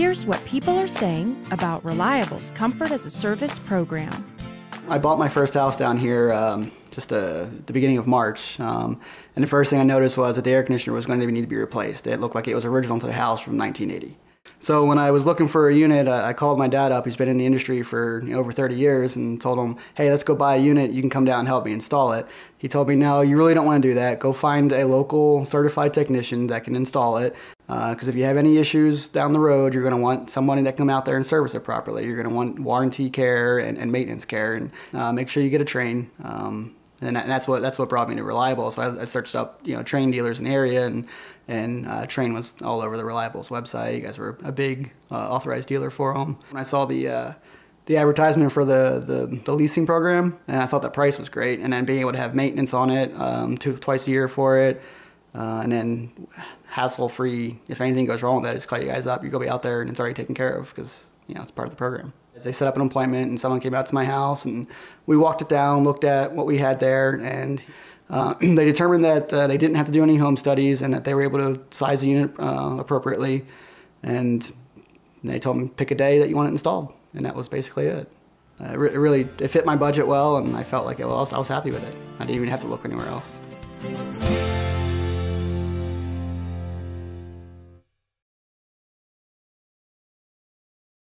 Here's what people are saying about Reliable's Comfort as a Service program. I bought my first house down here um, just uh, the beginning of March, um, and the first thing I noticed was that the air conditioner was going to need to be replaced. It looked like it was original to the house from 1980. So when I was looking for a unit, uh, I called my dad up. He's been in the industry for you know, over 30 years and told him, hey, let's go buy a unit. You can come down and help me install it. He told me, no, you really don't want to do that. Go find a local certified technician that can install it because uh, if you have any issues down the road, you're going to want somebody that can come out there and service it properly. You're going to want warranty care and, and maintenance care, and uh, make sure you get a train. Um, and, that, and, that's what that's what brought me to Reliable. So I, I searched up you know train dealers in the area, and and uh, train was all over the Reliable's website. You guys were a big uh, authorized dealer for them. When I saw the uh, the advertisement for the, the, the, leasing program, and I thought the price was great. And then being able to have maintenance on it um, two, twice a year for it, uh, and then hassle free. If anything goes wrong with that, just call you guys up. You go be out there and it's already taken care of because you know it's part of the program. As they set up an appointment and someone came out to my house and we walked it down, looked at what we had there, and uh, they determined that uh, they didn't have to do any home studies and that they were able to size the unit uh, appropriately. And they told me pick a day that you want it installed, and that was basically it. Uh, it, re really it fit my budget well, and I felt like it was, I was happy with it. I didn't even have to look anywhere else.